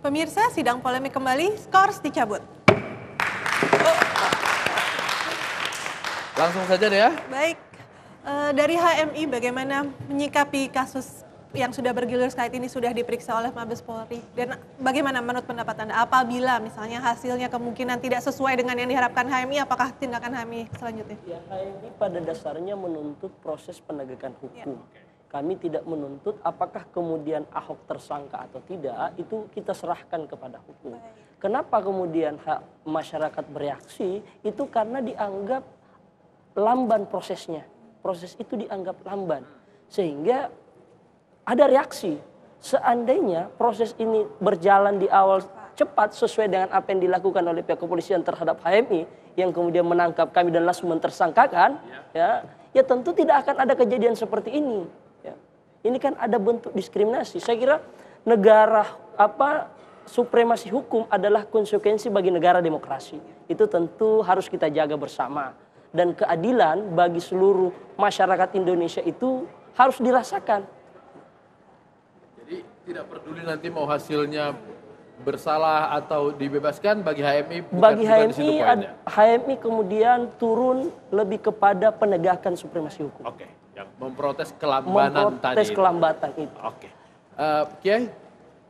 Pemirsa, sidang polemik kembali, skors dicabut. Langsung saja deh ya. Baik, e, dari HMI bagaimana menyikapi kasus yang sudah bergilir saat ini sudah diperiksa oleh Mabes Polri? Dan bagaimana menurut pendapat Anda, apabila misalnya hasilnya kemungkinan tidak sesuai dengan yang diharapkan HMI, apakah tindakan HMI selanjutnya? Ya, HMI pada dasarnya menuntut proses penegakan ya. hukum. Ya kami tidak menuntut apakah kemudian Ahok tersangka atau tidak, itu kita serahkan kepada hukum. Kenapa kemudian hak masyarakat bereaksi? Itu karena dianggap lamban prosesnya. Proses itu dianggap lamban. Sehingga ada reaksi. Seandainya proses ini berjalan di awal cepat sesuai dengan apa yang dilakukan oleh pihak kepolisian terhadap HMI yang kemudian menangkap kami dan langsung mentersangkakan, iya. ya, ya tentu tidak akan ada kejadian seperti ini ini kan ada bentuk diskriminasi. Saya kira negara apa supremasi hukum adalah konsekuensi bagi negara demokrasi. Itu tentu harus kita jaga bersama. Dan keadilan bagi seluruh masyarakat Indonesia itu harus dirasakan. Jadi tidak peduli nanti mau hasilnya bersalah atau dibebaskan bagi HMI bukan, bagi HMI ad, HMI kemudian turun lebih kepada penegakan supremasi hukum. Oke. Okay. Memprotes kelambanan Memprotes tadi. Memprotes kelambatan itu. itu. Oke. Okay. Uh, eh, Kiai,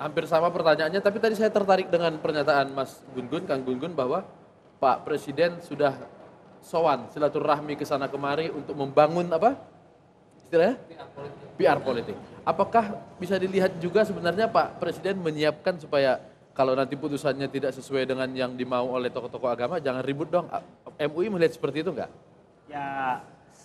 hampir sama pertanyaannya, tapi tadi saya tertarik dengan pernyataan Mas Gun Gun, Kang Gun Gun, bahwa Pak Presiden sudah sowan silaturahmi ke sana kemari untuk membangun apa? Istilahnya? PR politik. PR politik. Apakah bisa dilihat juga sebenarnya Pak Presiden menyiapkan supaya kalau nanti putusannya tidak sesuai dengan yang dimau oleh tokoh-tokoh agama, jangan ribut dong. MUI melihat seperti itu enggak? Ya,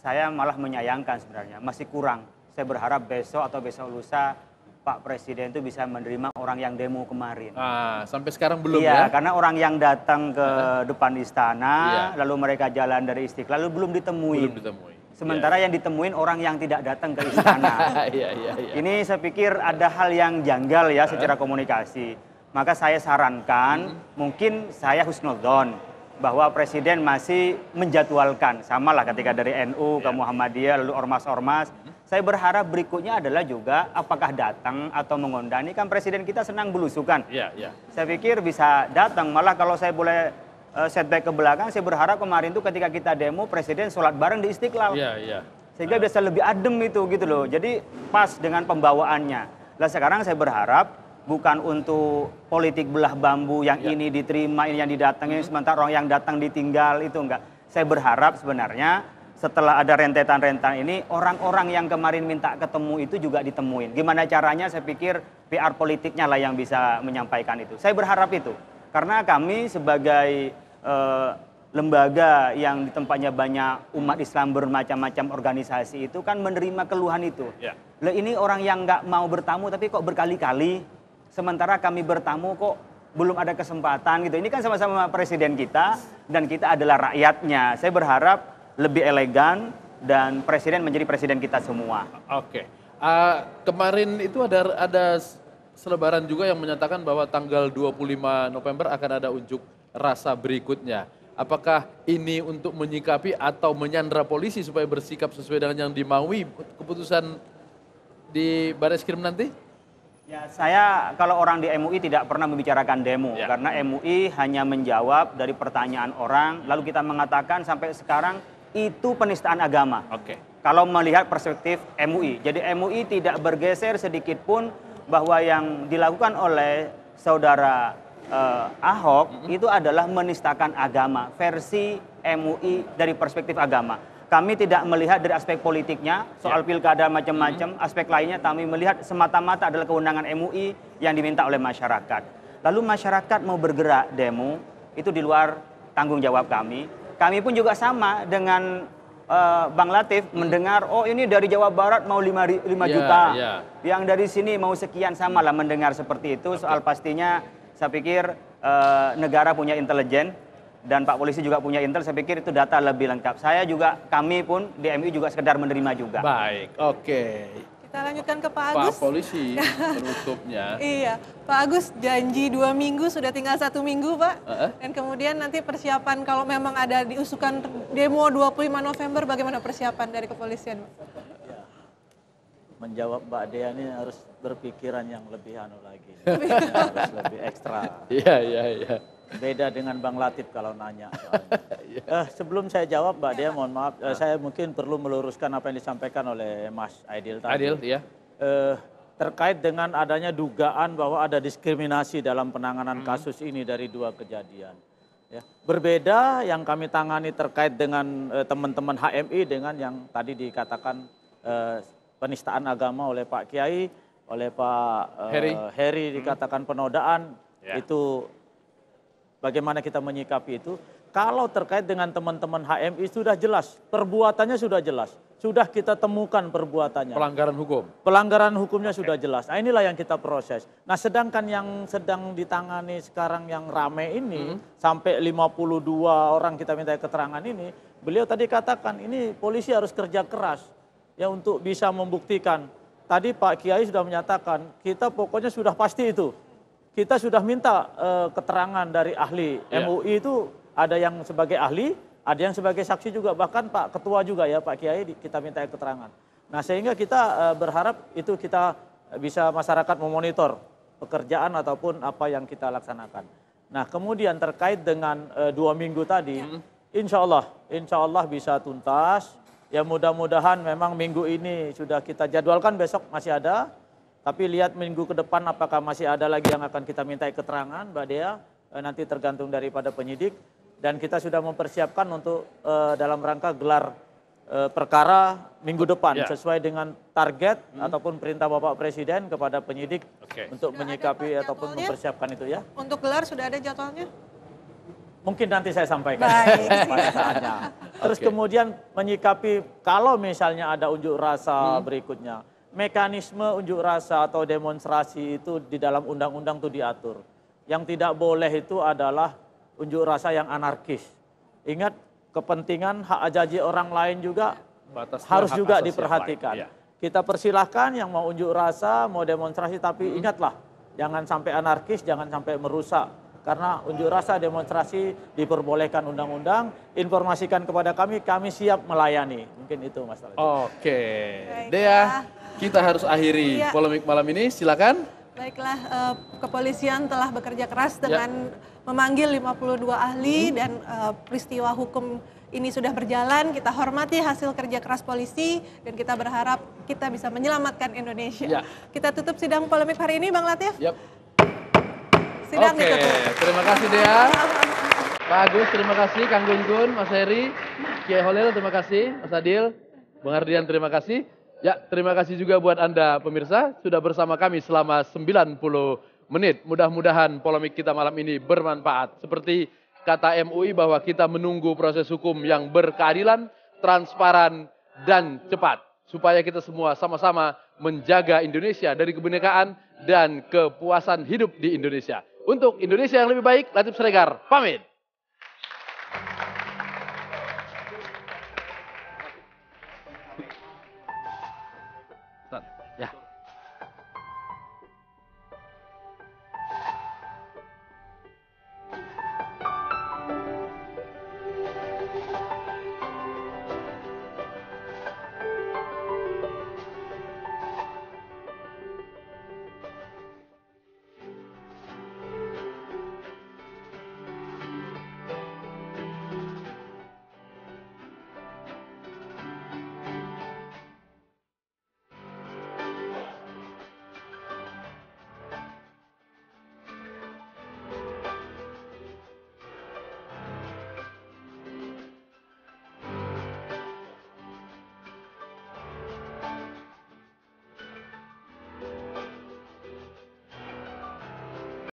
saya malah menyayangkan sebenarnya, masih kurang. Saya berharap besok atau besok lusa Pak Presiden itu bisa menerima orang yang demo kemarin. Ah, sampai sekarang belum iya, ya? karena orang yang datang ke uh, depan istana, iya. lalu mereka jalan dari Istiqlal, lalu belum ditemui. Belum ditemui. Sementara yeah. yang ditemuin orang yang tidak datang ke istana. yeah, yeah, yeah. Ini saya pikir ada hal yang janggal ya secara komunikasi. Maka saya sarankan, -hmm. mungkin saya Husnodon, bahwa presiden masih menjadwalkan lah ketika dari NU ke iya. Muhammadiyah lalu ormas-ormas hmm. saya berharap berikutnya adalah juga apakah datang atau mengundang ini kan presiden kita senang belusukan ya, ya. saya pikir bisa datang malah kalau saya boleh eh, setback ke belakang saya berharap kemarin tuh ketika kita demo presiden sholat bareng di Istiqlal ya, ya. sehingga uh. Nah. bisa lebih adem itu gitu loh jadi pas dengan pembawaannya lah sekarang saya berharap bukan untuk politik belah bambu yang ya. ini diterima ini yang didatangi hmm. sementara orang yang datang ditinggal itu enggak. Saya berharap sebenarnya setelah ada rentetan-rentetan ini orang-orang yang kemarin minta ketemu itu juga ditemuin. Gimana caranya saya pikir PR politiknya lah yang bisa menyampaikan itu. Saya berharap itu. Karena kami sebagai eh, lembaga yang di tempatnya banyak umat Islam bermacam-macam organisasi itu kan menerima keluhan itu. Ya. Loh ini orang yang nggak mau bertamu tapi kok berkali-kali sementara kami bertamu kok belum ada kesempatan gitu. Ini kan sama-sama presiden kita dan kita adalah rakyatnya. Saya berharap lebih elegan dan presiden menjadi presiden kita semua. Oke. Okay. Uh, kemarin itu ada ada selebaran juga yang menyatakan bahwa tanggal 25 November akan ada unjuk rasa berikutnya. Apakah ini untuk menyikapi atau menyandra polisi supaya bersikap sesuai dengan yang dimaui keputusan di Baris Krim nanti? Ya, saya kalau orang di MUI tidak pernah membicarakan demo ya. karena MUI hanya menjawab dari pertanyaan orang lalu kita mengatakan sampai sekarang itu penistaan agama. Oke. Okay. Kalau melihat perspektif MUI. Jadi MUI tidak bergeser sedikit pun bahwa yang dilakukan oleh saudara eh, Ahok itu adalah menistakan agama versi MUI dari perspektif agama kami tidak melihat dari aspek politiknya, soal ya. pilkada macam-macam, hmm. aspek lainnya kami melihat semata-mata adalah kewenangan MUI yang diminta oleh masyarakat. Lalu masyarakat mau bergerak demo, itu di luar tanggung jawab kami. Kami pun juga sama dengan uh, Bang Latif hmm. mendengar, oh ini dari Jawa Barat mau 5, 5 ya, juta, ya. yang dari sini mau sekian, sama lah mendengar seperti itu. Okay. Soal pastinya saya pikir uh, negara punya intelijen, dan Pak Polisi juga punya intel, saya pikir itu data lebih lengkap. Saya juga, kami pun di MI juga sekedar menerima juga. Baik, oke. Okay. Kita lanjutkan ke Pak Agus. Pak Polisi penutupnya. iya, Pak Agus janji dua minggu sudah tinggal satu minggu Pak. Uh -huh. Dan kemudian nanti persiapan kalau memang ada diusukan demo 25 November, bagaimana persiapan dari kepolisian? menjawab Mbak Dea ini harus berpikiran yang lebih anu lagi. harus lebih ekstra. Iya, iya, iya. Beda dengan Bang Latif kalau nanya uh, sebelum saya jawab Mbak Dea, Dia, mohon maaf. Uh, saya mungkin perlu meluruskan apa yang disampaikan oleh Mas Aidil tadi. Aidil, ya. Uh, terkait dengan adanya dugaan bahwa ada diskriminasi dalam penanganan hmm. kasus ini dari dua kejadian. Ya. Berbeda yang kami tangani terkait dengan teman-teman HMI dengan yang tadi dikatakan uh, penistaan agama oleh Pak Kiai, oleh Pak uh, Harry. Hmm. dikatakan hmm. penodaan, ya. itu Bagaimana kita menyikapi itu? Kalau terkait dengan teman-teman HMI sudah jelas, perbuatannya sudah jelas, sudah kita temukan perbuatannya. Pelanggaran hukum. Pelanggaran hukumnya okay. sudah jelas. Nah, inilah yang kita proses. Nah, sedangkan yang sedang ditangani sekarang yang rame ini hmm. sampai 52 orang kita minta keterangan ini, beliau tadi katakan ini polisi harus kerja keras ya untuk bisa membuktikan. Tadi Pak Kiai sudah menyatakan, kita pokoknya sudah pasti itu kita sudah minta uh, keterangan dari ahli yeah. MUI itu ada yang sebagai ahli, ada yang sebagai saksi juga bahkan Pak Ketua juga ya Pak Kiai kita minta keterangan. Nah sehingga kita uh, berharap itu kita bisa masyarakat memonitor pekerjaan ataupun apa yang kita laksanakan. Nah kemudian terkait dengan uh, dua minggu tadi, yeah. insya Allah insya Allah bisa tuntas. Ya mudah-mudahan memang minggu ini sudah kita jadwalkan besok masih ada tapi lihat minggu ke depan apakah masih ada lagi yang akan kita minta keterangan, Mbak Dea. Eh, nanti tergantung daripada penyidik. Dan kita sudah mempersiapkan untuk e, dalam rangka gelar e, perkara minggu depan ya. sesuai dengan target hmm. ataupun perintah Bapak Presiden kepada penyidik okay. untuk sudah menyikapi ataupun mempersiapkan itu ya. Untuk gelar sudah ada jadwalnya? Mungkin nanti saya sampaikan Baik. Terus okay. kemudian menyikapi kalau misalnya ada unjuk rasa hmm. berikutnya mekanisme unjuk rasa atau demonstrasi itu di dalam undang-undang itu diatur. Yang tidak boleh itu adalah unjuk rasa yang anarkis. Ingat kepentingan hak ajaji orang lain juga Batas harus juga diperhatikan. Ya. Kita persilahkan yang mau unjuk rasa, mau demonstrasi, tapi hmm. ingatlah jangan sampai anarkis, jangan sampai merusak. Karena unjuk rasa demonstrasi diperbolehkan undang-undang, informasikan kepada kami, kami siap melayani. Mungkin itu masalahnya. Oke, okay. Dea kita harus akhiri ya. polemik malam ini. Silakan. Baiklah, uh, kepolisian telah bekerja keras ya. dengan ya. memanggil 52 ahli hmm. dan uh, peristiwa hukum ini sudah berjalan. Kita hormati hasil kerja keras polisi dan kita berharap kita bisa menyelamatkan Indonesia. Ya. Kita tutup sidang polemik hari ini, Bang Latif. Yep. Sidang Oke, ditutup. terima kasih Dea. Pak Agus, terima kasih. Kang Gun Gun, Mas Heri, Kiai Holil, terima kasih. Mas Adil, Bang Ardian, terima kasih. Ya, terima kasih juga buat Anda pemirsa sudah bersama kami selama 90 menit. Mudah-mudahan polemik kita malam ini bermanfaat. Seperti kata MUI bahwa kita menunggu proses hukum yang berkeadilan, transparan, dan cepat. Supaya kita semua sama-sama menjaga Indonesia dari kebenekaan dan kepuasan hidup di Indonesia. Untuk Indonesia yang lebih baik, Latif Sregar pamit.